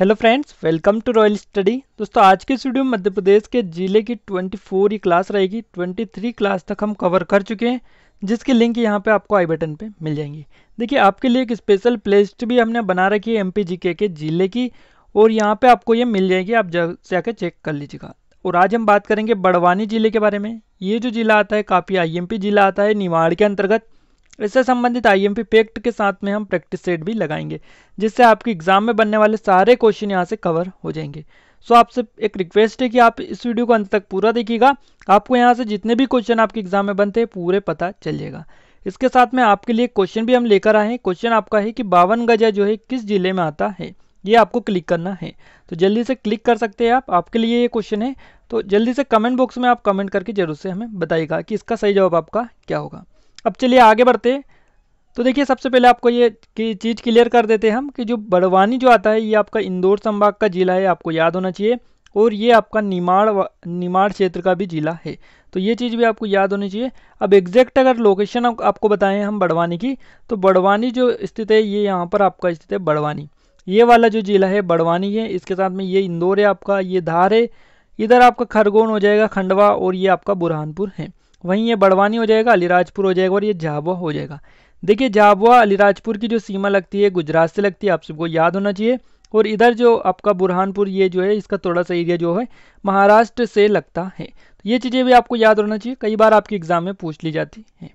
hello friends welcome to Royal Study दोस्तों आज के स्टूडियो में मध्य प्रदेश के जिले की 24 ही क्लास रहेगी 23 क्लास तक हम कवर कर चुके हैं जिसकी लिंक यहाँ पे आपको आई बटन पे मिल जाएंगी देखिए आपके लिए एक स्पेशल प्लेलिस्ट भी हमने बना रखी है एम के जिले की और यहाँ पे आपको ये मिल जाएगी आप जाकर चेक कर लीजिएगा और आज हम बात करेंगे बड़वानी जिले के बारे में ये जो जिला आता है काफ़ी आई जिला आता है निवाड़ के अंतर्गत इससे संबंधित पी पेक्ट के साथ में हम प्रैक्टिस सेट भी लगाएंगे जिससे आपके एग्जाम में बनने वाले सारे क्वेश्चन यहाँ से कवर हो जाएंगे सो आपसे एक रिक्वेस्ट है कि आप इस वीडियो को अंत तक पूरा देखिएगा आपको यहाँ से जितने भी क्वेश्चन आपके एग्जाम में बनते हैं पूरे पता चल जाएगा इसके साथ में आपके लिए क्वेश्चन भी हम लेकर आए हैं क्वेश्चन आपका है कि बावन गजा जो है किस जिले में आता है ये आपको क्लिक करना है तो जल्दी से क्लिक कर सकते हैं आप आपके लिए ये क्वेश्चन है तो जल्दी से कमेंट बॉक्स में आप कमेंट करके जरूर से हमें बताइएगा कि इसका सही जवाब आपका क्या होगा अब चलिए आगे बढ़ते तो देखिए सबसे पहले आपको ये की चीज़ क्लियर कर देते हैं हम कि जो बड़वानी जो आता है ये आपका इंदौर संभाग का जिला है आपको याद होना चाहिए और ये आपका निमाड़ निमाड़ क्षेत्र का भी जिला है तो ये चीज़ भी आपको याद होनी चाहिए अब एग्जैक्ट अगर लोकेशन आपको बताएं हम बड़वानी की तो बड़वानी जो स्थित है ये यहाँ पर आपका स्थित है बड़वानी ये वाला जो जिला है बड़वानी है इसके साथ में ये इंदौर है आपका ये धार है इधर आपका खरगोन हो जाएगा खंडवा और ये आपका बुरहानपुर है वहीं ये बड़वानी हो जाएगा अलीराजपुर हो जाएगा और ये झाबुआ हो जाएगा देखिए झाबुआ अलीराजपुर की जो सीमा लगती है गुजरात से लगती है आप सबको याद होना चाहिए और इधर जो आपका बुरहानपुर ये जो है इसका थोड़ा सा एरिया जो है महाराष्ट्र से लगता है तो ये चीज़ें भी आपको याद होना चाहिए कई बार आपके एग्जाम में पूछ ली जाती हैं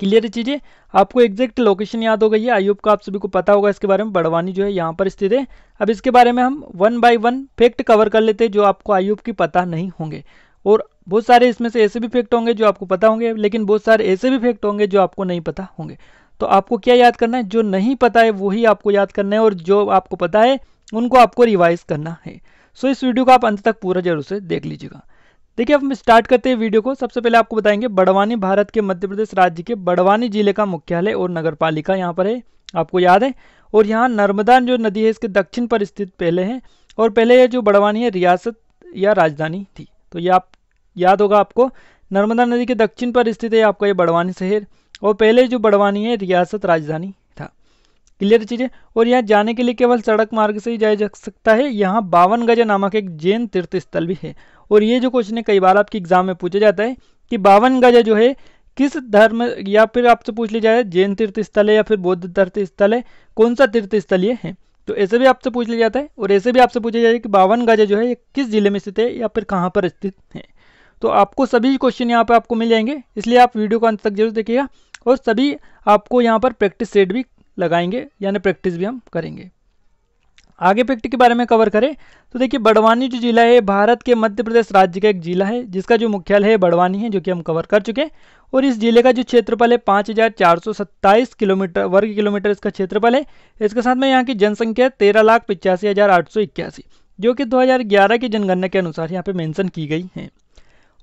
क्लियर है चीज़ें आपको एग्जैक्ट लोकेशन याद हो गई है आयुब का आप सभी को पता होगा इसके बारे में बड़वानी जो है यहाँ पर स्थित है अब इसके बारे में हम one by one fact cover कर लेते हैं जो आपको आयुब की पता नहीं होंगे और बहुत सारे इसमें से ऐसे भी फैक्ट होंगे जो आपको पता होंगे लेकिन बहुत सारे ऐसे भी फैक्ट होंगे जो आपको नहीं पता होंगे तो आपको क्या याद करना है जो नहीं पता है वही आपको याद करना है और जो आपको पता है उनको आपको रिवाइज करना है सो इस वीडियो को आप अंत तक पूरा जरूर से देख लीजिएगा देखिए अब हम स्टार्ट करते हैं वीडियो को सबसे पहले आपको बताएंगे बड़वानी भारत के मध्य प्रदेश राज्य के बड़वानी जिले का मुख्यालय और नगर पालिका यहाँ पर है आपको याद है और यहाँ नर्मदा जो नदी है इसके दक्षिण पर स्थित पहले है और पहले यह जो बड़वानी है रियासत या राजधानी थी तो ये आप याद होगा आपको नर्मदा नदी के दक्षिण पर स्थित है आपका ये बड़वानी शहर और पहले जो बड़वानी है रियासत राजधानी था क्लियर चीज़ें और यहाँ जाने के लिए केवल सड़क मार्ग से ही जाया जा सकता है यहाँ बावन गजा नामक एक जैन तीर्थ स्थल भी है और ये जो क्वेश्चन है कई बार आपके एग्जाम में पूछा जाता है कि बावन गजा जो है किस धर्म या फिर आपसे पूछ लिया जाए जैन तीर्थ स्थल है या फिर बौद्ध तीर्थ स्थल है कौन सा तीर्थ स्थल ये है तो ऐसे भी आपसे पूछ लिया जाता है और ऐसे भी आपसे पूछा जाए कि बावन गजा जो है ये किस जिले में स्थित है या फिर कहाँ पर स्थित है तो आपको सभी क्वेश्चन यहाँ पर आपको मिल जाएंगे इसलिए आप वीडियो को अंत तक जरूर देखिएगा और सभी आपको यहाँ पर प्रैक्टिस सेट भी लगाएंगे यानी प्रैक्टिस भी हम करेंगे आगे प्रैक्टिस के बारे में कवर करें तो देखिए बड़वानी जो जिला है भारत के मध्य प्रदेश राज्य का एक जिला है जिसका जो मुख्यालय है बड़वानी है जो कि हम कवर कर चुके हैं और इस जिले का जो क्षेत्रफल है पाँच हज़ार चार सौ सत्ताईस किलोमीटर वर्ग किलोमीटर इसका क्षेत्रफल है इसके साथ में यहाँ की जनसंख्या तेरह लाख पिचासी हज़ार आठ सौ इक्यासी जो कि दो हज़ार ग्यारह की जनगणना के अनुसार यहाँ पर मैंशन की गई है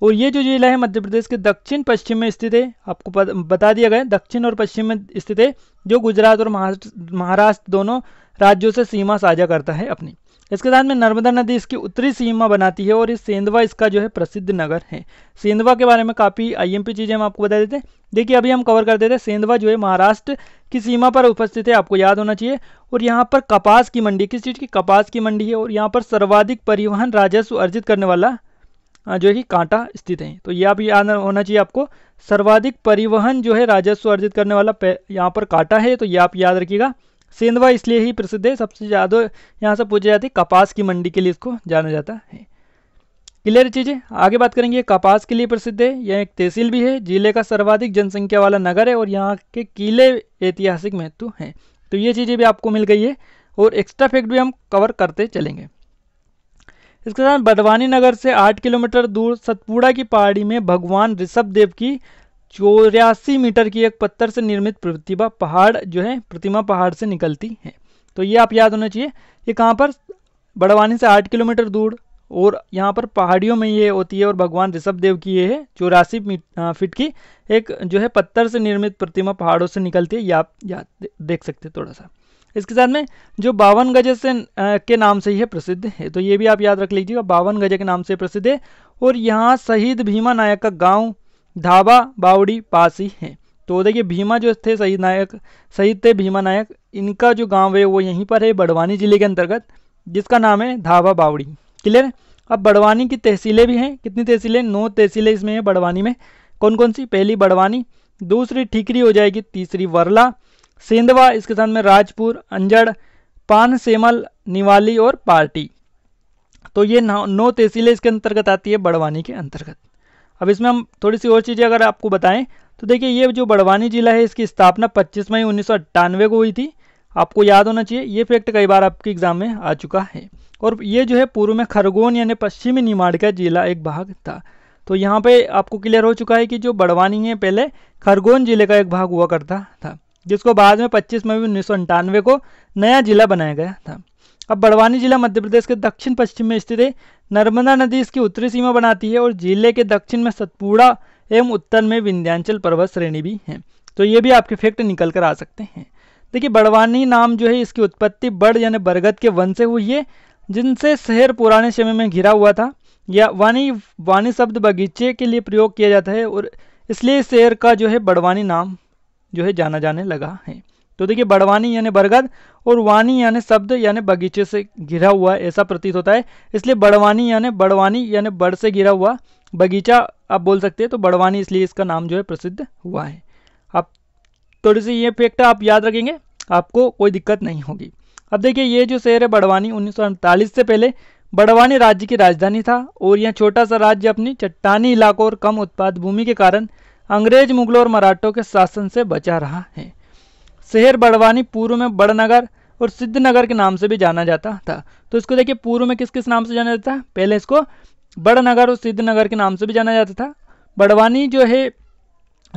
और ये जो जिला है मध्य प्रदेश के दक्षिण पश्चिम में स्थित है आपको बता दिया गया दक्षिण और पश्चिम में स्थित है जो गुजरात और महाराष्ट्र दोनों राज्यों से सीमा साझा करता है अपनी इसके साथ में नर्मदा नदी इसकी उत्तरी सीमा बनाती है और इस सेंधवा इसका जो है प्रसिद्ध नगर है सेंधवा के बारे में काफ़ी आईएमपी चीज़ें हम आपको बता देते हैं देखिए अभी हम कवर करते थे सेंधवा जो है महाराष्ट्र की सीमा पर उपस्थित है आपको याद होना चाहिए और यहाँ पर कपास की मंडी किस चीज़ की कपास की मंडी है और यहाँ पर सर्वाधिक परिवहन राजस्व अर्जित करने वाला जो है कि कांटा स्थित हैं तो यह आप याद होना चाहिए आपको सर्वाधिक परिवहन जो है राजस्व अर्जित करने वाला यहाँ पर कांटा है तो ये आप याद रखिएगा सेंधवा इसलिए ही प्रसिद्ध है सबसे ज़्यादा यहाँ से पूछी जाती है कपास की मंडी के लिए इसको जाना जाता है क्लियर चीज़ें आगे बात करेंगे कपास के लिए प्रसिद्ध है यह एक तहसील भी है जिले का सर्वाधिक जनसंख्या वाला नगर है और यहाँ के किले ऐतिहासिक महत्व हैं तो ये चीज़ें भी आपको मिल गई है और एक्स्ट्रा फैक्ट भी हम कवर करते चलेंगे इसके साथ बडवानी नगर से आठ किलोमीटर दूर सतपुड़ा की पहाड़ी में भगवान ऋषभ देव की चौरासी मीटर की एक पत्थर से निर्मित प्रतिभा पहाड़ जो है प्रतिमा पहाड़ से निकलती है तो ये आप याद होना चाहिए ये कहाँ पर बड़वानी से आठ किलोमीटर दूर और यहाँ पर पहाड़ियों में ये होती है और भगवान ऋषभ देव की ये है चौरासी फीट की एक जो है पत्थर से निर्मित प्रतिमा पहाड़ों से निकलती है ये आप याद देख सकते हैं थोड़ा सा इसके साथ में जो बावन गजे से के नाम से ही है प्रसिद्ध है तो ये भी आप याद रख लीजिएगा बावन गजे के नाम से प्रसिद्ध है और यहाँ शहीद भीमा नायक का गाँव धाबा बावड़ी पास ही है तो देखिए भीमा जो थे शहीद नायक शहीद थे भीमा नायक इनका जो गांव है वो यहीं पर है बड़वानी जिले के अंतर्गत जिसका नाम है धाबा बावड़ी क्लियर अब बड़वानी की तहसीलें भी हैं कितनी तहसीलें नौ तहसीलें इसमें हैं बड़वानी में कौन कौन सी पहली बड़वानी दूसरी ठीकरी हो जाएगी तीसरी वरला सेंधवा इसके साथ में राजपुर अंजड़ पान सेमल निवाली और पार्टी तो ये नौ, नौ तहसीलें इसके अंतर्गत आती है बड़वानी के अंतर्गत अब इसमें हम थोड़ी सी और चीज़ें अगर आपको बताएं तो देखिए ये जो बड़वानी जिला है इसकी स्थापना 25 मई उन्नीस को हुई थी आपको याद होना चाहिए ये फैक्ट कई बार आपके एग्जाम में आ चुका है और ये जो है पूर्व में खरगोन यानी पश्चिमी निमाड़ का जिला एक भाग था तो यहाँ पे आपको क्लियर हो चुका है कि जो बड़वानी है पहले खरगोन जिले का एक भाग हुआ करता था जिसको बाद में 25 मई उन्नीस को नया जिला बनाया गया था अब बड़वानी जिला मध्य प्रदेश के दक्षिण पश्चिम में स्थित है नर्मदा नदी इसकी उत्तरी सीमा बनाती है और जिले के दक्षिण में सतपुड़ा एवं उत्तर में विंध्यांचल पर्वत श्रेणी भी है तो ये भी आपके फैक्ट निकल कर आ सकते हैं देखिए बड़वानी नाम जो है इसकी उत्पत्ति बड़ यानी बरगद के वन से हुई है जिनसे शहर पुराने समय में घिरा हुआ था या वानी वानी शब्द बगीचे के लिए प्रयोग किया जाता है और इसलिए शहर का जो है बड़वानी नाम जो है जाना जाने लगा है तो देखिए बड़वानी यानी बरगद और वानी यानी शब्द यानी बगीचे से घिरा हुआ ऐसा प्रतीत होता है इसलिए बड़वानी यानी बड़वानी यानी बड़ से घिरा हुआ बगीचा आप बोल सकते हैं तो बड़वानी इसलिए इसका नाम जो है प्रसिद्ध हुआ है अब थोड़ी सी ये फैक्ट आप याद रखेंगे आपको कोई दिक्कत नहीं होगी अब देखिए ये जो शहर है बड़वानी उन्नीस से पहले बड़वानी राज्य की राजधानी था और यह छोटा सा राज्य अपनी चट्टानी इलाकों और कम उत्पाद भूमि के कारण अंग्रेज मुगलों और मराठों के शासन से बचा रहा है शहर बड़वानी पूर्व में बड़नगर और सिद्धनगर के नाम से भी जाना जाता था तो इसको देखिए पूर्व में किस किस नाम से जाना जाता है पहले इसको बड़नगर और सिद्धनगर के नाम से भी जाना जाता था बड़वानी जो है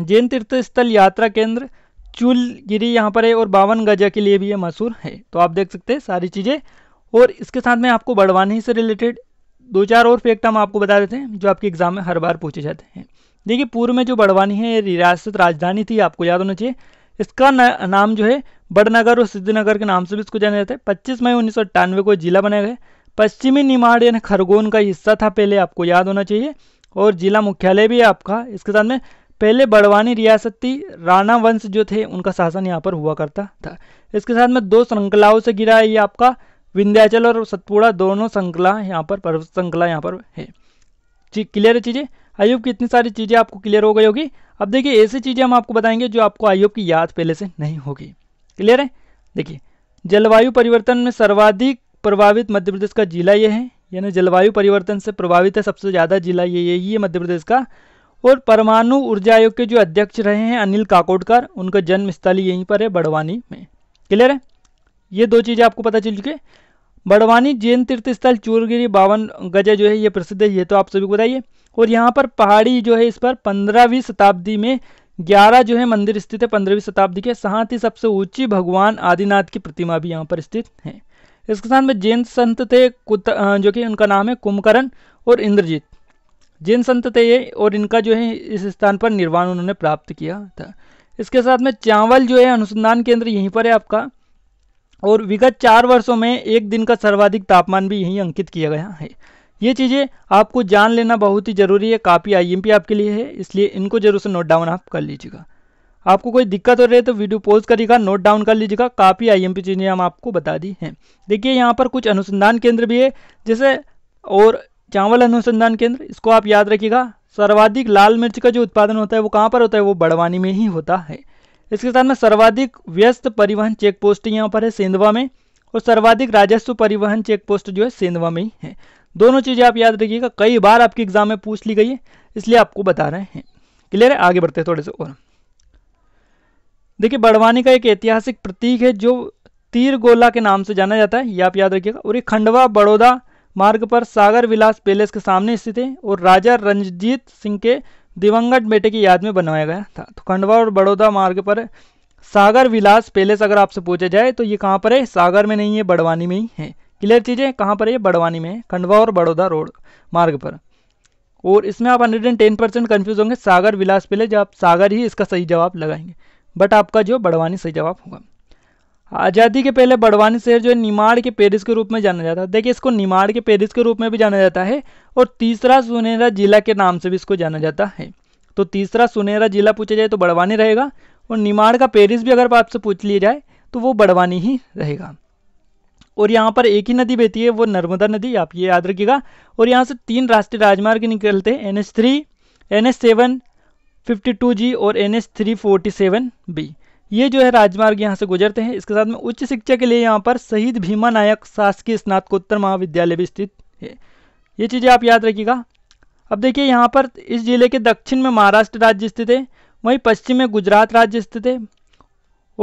जैन तीर्थ स्थल यात्रा केंद्र चूलगिरी यहाँ पर है और बावन गजा के लिए भी ये मशहूर है तो आप देख सकते हैं सारी चीज़ें और इसके साथ में आपको बड़वानी से रिलेटेड दो चार और फैक्ट हम आपको बता देते हैं जो आपके एग्जाम में हर बार पूछे जाते हैं देखिए पूर्व में जो बड़वानी है ये रियासत राजधानी थी आपको याद होना चाहिए इसका ना, नाम जो है बड़नगर और सिद्धनगर के नाम से भी इसको जाना जाता है पच्चीस मई उन्नीस को जिला बनाया गया पश्चिमी निमाड़ यानी खरगोन का हिस्सा था पहले आपको याद होना चाहिए और जिला मुख्यालय भी है आपका इसके साथ में पहले बड़वानी रियासत थी राणा वंश जो थे उनका शासन यहाँ पर हुआ करता था इसके साथ में दो श्रृंखलाओं से गिरा है ये आपका विंध्याचल और सतपुड़ा दोनों श्रृंखला यहाँ पर पर्वत श्रृंखला यहाँ पर है क्लियर है चीज़ें आई होप इतनी सारी चीज़ें आपको क्लियर हो गई होगी अब देखिए ऐसी चीज़ें हम आपको बताएंगे जो आपको आई होप की याद पहले से नहीं होगी क्लियर है देखिए जलवायु परिवर्तन में सर्वाधिक प्रभावित मध्य प्रदेश का जिला ये है यानी जलवायु परिवर्तन से प्रभावित है सबसे ज़्यादा जिला ये यही है मध्य प्रदेश का और परमाणु ऊर्जा आयोग के जो अध्यक्ष रहे हैं अनिल काकोडकर उनका जन्म स्थल यहीं पर है बड़वानी में क्लियर है ये दो चीज़ें आपको पता चल चुके बड़वानी जैन तीर्थ स्थल चूरगिरी बावन गजा जो है ये प्रसिद्ध है ये तो आप सभी को बताइए और यहाँ पर पहाड़ी जो है इस पर पंद्रहवीं शताब्दी में ग्यारह जो है मंदिर स्थित है पंद्रहवीं शताब्दी के साथ ही सबसे ऊंची भगवान आदिनाथ की प्रतिमा भी यहाँ पर स्थित है इसके साथ में जैन संत थे कुत जो कि उनका नाम है कुंभकर्ण और इंद्रजीत जैन संत थे ये और इनका जो है इस स्थान पर निर्वाण उन्होंने प्राप्त किया था इसके साथ में चावल जो है अनुसंधान केंद्र यहीं पर है आपका और विगत चार वर्षों में एक दिन का सर्वाधिक तापमान भी यहीं अंकित किया गया है ये चीज़ें आपको जान लेना बहुत ही ज़रूरी है काफ़ी आईएमपी आपके लिए है इसलिए इनको जरूर से नोट डाउन आप कर लीजिएगा आपको कोई दिक्कत हो रही है तो वीडियो पॉज करिएगा नोट डाउन कर लीजिएगा काफ़ी आईएमपी चीज़ें हम आपको बता दी हैं देखिए यहाँ पर कुछ अनुसंधान केंद्र भी है जैसे और चावल अनुसंधान केंद्र इसको आप याद रखिएगा सर्वाधिक लाल मिर्च का जो उत्पादन होता है वो कहाँ पर होता है वो बड़वानी में ही होता है इसके साथ में सर्वाधिक व्यस्त परिवहन चेक पोस्ट यहाँ पर है सेंधवा में और सर्वाधिक राजस्व परिवहन चेक पोस्ट जो है सेंधवा में ही है दोनों चीज़ें आप याद रखिएगा कई बार आपकी एग्जाम में पूछ ली गई है इसलिए आपको बता रहे हैं क्लियर है आगे बढ़ते हैं थोड़े से और देखिए बड़वानी का एक ऐतिहासिक प्रतीक है जो तीर गोला के नाम से जाना जाता है ये आप याद रखिएगा और ये खंडवा बड़ौदा मार्ग पर सागर विलास पैलेस के सामने स्थित है और राजा रंजीत सिंह के दिवंगत बेटे की याद में बनवाया गया था तो खंडवा और बड़ौदा मार्ग पर सागर विलास पैलेस अगर आपसे पूछा जाए तो ये कहाँ पर है सागर में नहीं है बड़वानी में ही है क्लियर चीज़ें कहाँ पर है बड़वानी में खंडवा और बड़ौदा रोड मार्ग पर और इसमें आप hundred and ten percent confuse होंगे सागर विलास पिले जब आप सागर ही इसका सही जवाब लगाएंगे बट आपका जो बड़वानी सही जवाब होगा आज़ादी के पहले बड़वानी शहर जो है निमाड़ के पेरिस के रूप में जाना जाता है देखिए इसको निमाड़ के पेरिस के रूप में भी जाना जाता है और तीसरा सुनहरा जिला के नाम से भी इसको जाना जाता है तो तीसरा सुनहरा जिला पूछा जाए तो बड़वानी रहेगा और निमाड़ का पेरिस भी अगर आपसे पूछ लिया जाए तो वो बड़वानी ही रहेगा और यहाँ पर एक ही नदी बहती है वो नर्मदा नदी आप ये याद रखिएगा और यहाँ से तीन राष्ट्रीय राजमार्ग निकलते हैं N H three N H seven fifty two G और N H three forty seven B ये जो है राजमार्ग यहाँ से गुजरते हैं इसके साथ में उच्च शिक्षा के लिए यहाँ पर शहीद भीमा नायक शासकीय स्नातकोत्तर महाविद्यालय भी स्थित है ये चीज़ें आप याद रखिएगा अब देखिए यहाँ पर इस जिले के दक्षिण में महाराष्ट्र राज्य स्थित है वहीं पश्चिम में गुजरात राज्य स्थित है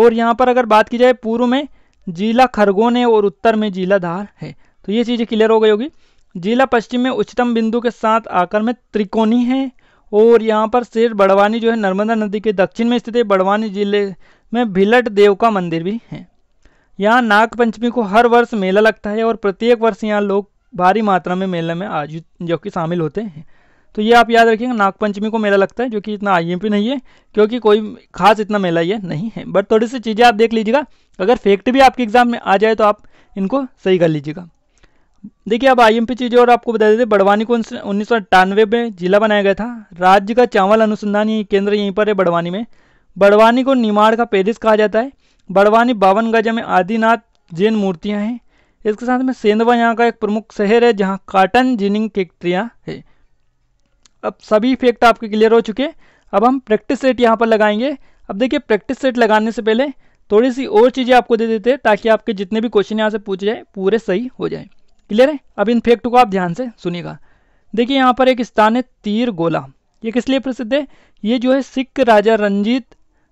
और यहाँ पर अगर बात की जाए पूर्व में जिला खरगोन है और उत्तर में जिला धार है तो ये चीज़ें क्लियर हो गई होगी जिला पश्चिम में उच्चतम बिंदु के साथ आकर में त्रिकोणी है और यहाँ पर शेर बड़वानी जो है नर्मदा नदी के दक्षिण में स्थित है बड़वानी जिले में भिलट देव का मंदिर भी है यहाँ नागपंचमी को हर वर्ष मेला लगता है और प्रत्येक वर्ष यहाँ लोग भारी मात्रा में मेले में आज जो कि शामिल होते हैं तो ये आप याद रखिएगा नागपंचमी को मेला लगता है जो कि इतना आई नहीं है क्योंकि कोई खास इतना मेला ये नहीं है बट थोड़ी सी चीज़ें आप देख लीजिएगा अगर फेक्ट भी आपके एग्ज़ाम में आ जाए तो आप इनको सही कर लीजिएगा देखिए अब आई एम पी चीज़ें और आपको बता देते बड़वानी को उन्नीस सौ अट्ठानवे में जिला बनाया गया था राज्य का चावल अनुसंधान यही केंद्र यहीं पर है बड़वानी में बड़वानी को निमाड़ का पेरिस कहा जाता है बड़वानी बावन गजा में आदिनाथ जैन मूर्तियाँ हैं इसके साथ में सेंधवा यहाँ का एक प्रमुख शहर है जहाँ काटन जिनिंग फैक्ट्रियाँ है अब सभी फैक्ट आपके क्लियर हो चुके अब हम प्रैक्टिस सेट यहाँ पर लगाएंगे अब देखिए प्रैक्टिस सेट लगाने से पहले थोड़ी सी और चीज़ें आपको दे देते हैं ताकि आपके जितने भी क्वेश्चन यहाँ से पूछे जाए पूरे सही हो जाए क्लियर है अब इन फैक्ट को आप ध्यान से सुनिएगा देखिए यहाँ पर एक स्थान है तीर गोला ये किस लिए प्रसिद्ध है ये जो है सिख राजा रंजीत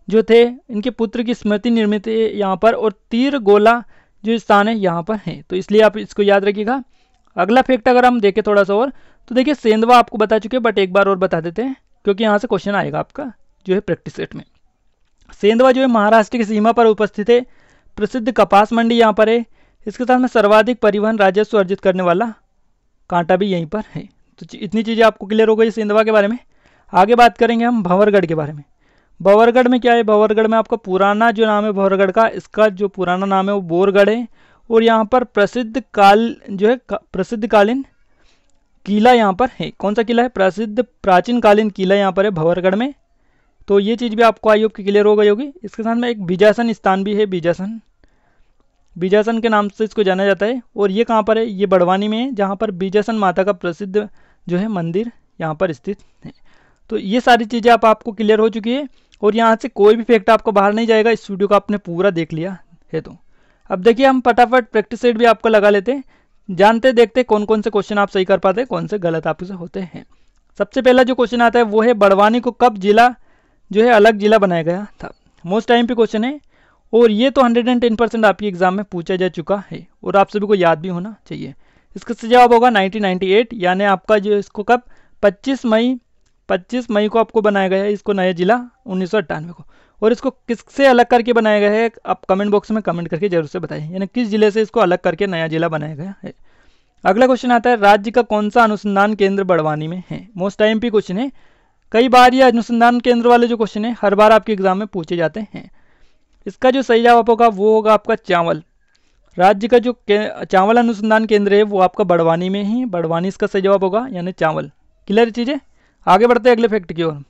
जो थे इनके पुत्र की स्मृति निर्मित है यहाँ पर और तीर गोला जो स्थान है यहाँ पर है तो इसलिए आप इसको याद रखिएगा अगला फैक्ट अगर हम देखें थोड़ा सा और तो देखिए सेंधवा आपको बता चुके हैं बट एक बार और बता देते हैं क्योंकि यहाँ से क्वेश्चन आएगा आपका जो है प्रैक्टिस सेट में सेंधवा जो है महाराष्ट्र की सीमा पर उपस्थित है प्रसिद्ध कपास मंडी यहाँ पर है इसके साथ में सर्वाधिक परिवहन राजस्व अर्जित करने वाला कांटा भी यहीं पर है तो इतनी चीज़ें आपको क्लियर हो गई सेंधवा के बारे में आगे बात करेंगे हम भंवरगढ़ के बारे में भंवरगढ़ में क्या है भंवरगढ़ में आपका पुराना जो नाम है भंवरगढ़ का इसका जो पुराना नाम है वो बोरगढ़ है और यहाँ पर प्रसिद्ध काल जो है का, प्रसिद्ध कालीन किला यहाँ पर है कौन सा किला है प्रसिद्ध प्राचीन कालीन किला यहाँ पर है भंवरगढ़ में तो ये चीज़ भी आपको आई होप क्लियर हो गई होगी इसके साथ में एक बीजासन स्थान भी है बीजासन बीजासन के नाम से इसको जाना जाता है और ये कहाँ पर है ये बड़वानी में है जहाँ पर बीजासन माता का प्रसिद्ध जो है मंदिर यहाँ पर स्थित है तो ये सारी चीज़ें आप आपको क्लियर हो चुकी है और यहाँ से कोई भी फैक्ट आपको बाहर नहीं जाएगा इस वीडियो को आपने पूरा देख लिया है तो अब देखिए हम फटाफट प्रैक्टिस सेट भी आपको लगा लेते हैं जानते देखते कौन कौन से क्वेश्चन आप सही कर पाते हैं कौन से गलत आपसे होते हैं सबसे पहला जो क्वेश्चन आता है वो है बड़वानी को कब जिला जो है अलग जिला बनाया गया था मोस्ट टाइम पे क्वेश्चन है और ये तो 110 परसेंट आपकी एग्जाम में पूछा जा चुका है और आप सभी को याद भी होना चाहिए इसका जवाब होगा 1998 यानी आपका जो इसको कब 25 मई 25 मई को आपको बनाया गया है इसको नया जिला उन्नीस को और इसको किससे अलग करके बनाया गया है आप कमेंट बॉक्स में कमेंट करके जरूर से बताइए यानी किस जिले से इसको अलग करके नया जिला बनाया गया है अगला क्वेश्चन आता है राज्य का कौन सा अनुसंधान केंद्र बड़वानी में है मोस्ट टाइम पे क्वेश्चन है कई बार ये अनुसंधान केंद्र वाले जो क्वेश्चन है हर बार आपके एग्जाम में पूछे जाते हैं इसका जो सही जवाब होगा वो होगा आपका चावल राज्य का जो चावल अनुसंधान केंद्र है वो आपका बड़वानी में ही बड़वानी इसका सही जवाब होगा यानी चावल क्लियर चीज़ें आगे बढ़ते हैं अगले फैक्ट की ओर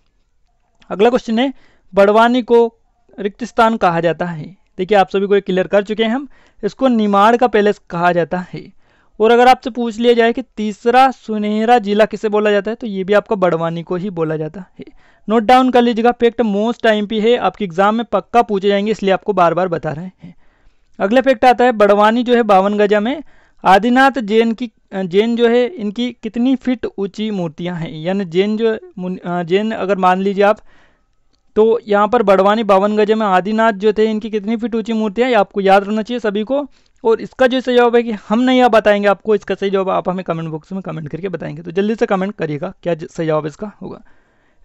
अगला क्वेश्चन है बड़वानी को रिक्त स्थान कहा जाता है देखिए आप सभी को क्लियर कर चुके हैं हम इसको निमाड़ का पैलेस कहा जाता है और अगर आपसे पूछ लिया जाए कि तीसरा सुनहरा जिला किसे बोला जाता है तो ये भी आपका बड़वानी को ही बोला जाता है नोट डाउन कर लीजिएगा फैक्ट मोस्ट टाइम पे है आपके एग्जाम में पक्का पूछे जाएंगे इसलिए आपको बार बार बता रहे हैं अगला फैक्ट आता है बड़वानी जो है बावन गजा में आदिनाथ जैन की जैन जो है इनकी कितनी फिट ऊंची मूर्तियां हैं यानी जैन जो जैन अगर मान लीजिए आप तो यहाँ पर बड़वानी बावन गजे में आदिनाथ जो थे इनकी कितनी फिट ऊंची मूर्तियाँ आपको याद रखना चाहिए सभी को और इसका जो सही जवाब है कि हम नहीं आप बताएंगे आपको इसका सही जवाब आप हमें कमेंट बॉक्स में कमेंट करके बताएंगे तो जल्दी से कमेंट करिएगा क्या सही जवाब इसका होगा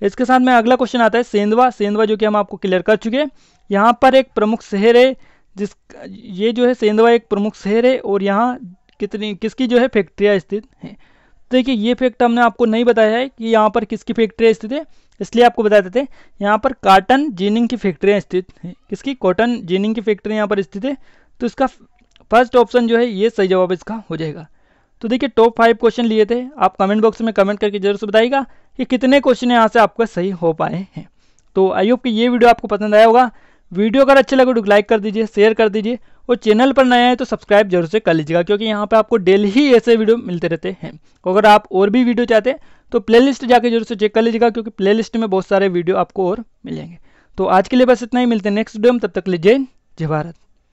इसके साथ में अगला क्वेश्चन आता है सेंधवा सेंधवा जो कि हम आपको क्लियर कर चुके हैं यहाँ पर एक प्रमुख शहर है जिस ये जो है सेंधवा एक प्रमुख शहर है और यहाँ कितनी किसकी जो है फैक्ट्रियाँ स्थित हैं तो देखिए ये फैक्ट हमने आपको नहीं बताया है कि यहाँ पर किसकी फैक्ट्रियाँ स्थित है इसलिए आपको बता देते हैं यहाँ पर काटन जीनिंग की फैक्ट्रियाँ स्थित हैं किसकी कॉटन जीनिंग की फैक्ट्री यहाँ पर स्थित है तो इसका फर्स्ट ऑप्शन जो है ये सही जवाब इसका हो जाएगा तो देखिए टॉप फाइव क्वेश्चन लिए थे आप कमेंट बॉक्स में कमेंट करके जरूर से बताइएगा कि कितने क्वेश्चन यहाँ से आपका सही हो पाए हैं तो आई होप कि ये वीडियो आपको पसंद आया होगा वीडियो अगर अच्छे लगे तो लाइक कर दीजिए शेयर कर दीजिए और चैनल पर नया है तो सब्सक्राइब जरूर से कर लीजिएगा क्योंकि यहाँ पर आपको डेली ही ऐसे वीडियो मिलते रहते हैं अगर आप और भी वीडियो चाहते हैं तो लिस्ट जाकर जरूर से चेक कर लीजिएगा क्योंकि लिस्ट में बहुत सारे वीडियो आपको और मिलेंगे तो आज के लिए बस इतना ही मिलते हैं नेक्स्ट वीडियो में तब तक लीजिए जय भारत